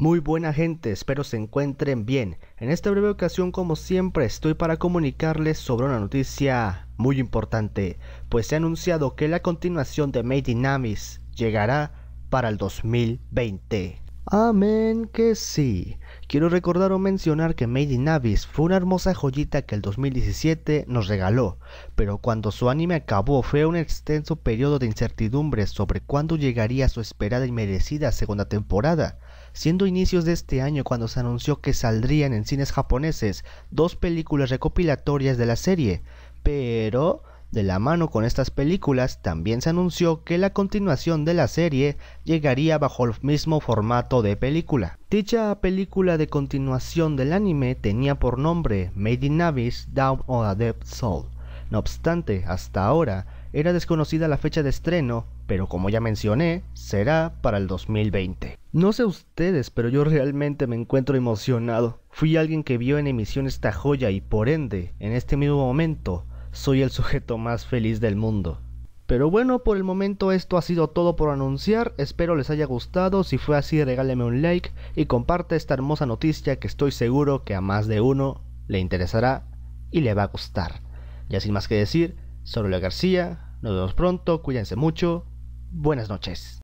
Muy buena gente, espero se encuentren bien. En esta breve ocasión, como siempre, estoy para comunicarles sobre una noticia muy importante, pues se ha anunciado que la continuación de Made Abyss llegará para el 2020. Amén que sí. Quiero recordar o mencionar que Made in Abyss fue una hermosa joyita que el 2017 nos regaló, pero cuando su anime acabó fue un extenso periodo de incertidumbre sobre cuándo llegaría su esperada y merecida segunda temporada siendo inicios de este año cuando se anunció que saldrían en cines japoneses dos películas recopilatorias de la serie, pero de la mano con estas películas también se anunció que la continuación de la serie llegaría bajo el mismo formato de película. Dicha película de continuación del anime tenía por nombre Made in Abyss Down on a Deep Soul. No obstante, hasta ahora era desconocida la fecha de estreno, pero como ya mencioné, será para el 2020. No sé ustedes, pero yo realmente me encuentro emocionado. Fui alguien que vio en emisión esta joya y por ende, en este mismo momento, soy el sujeto más feliz del mundo. Pero bueno, por el momento esto ha sido todo por anunciar, espero les haya gustado, si fue así regáleme un like y comparte esta hermosa noticia que estoy seguro que a más de uno le interesará y le va a gustar. Ya sin más que decir, la García, nos vemos pronto, cuídense mucho, buenas noches.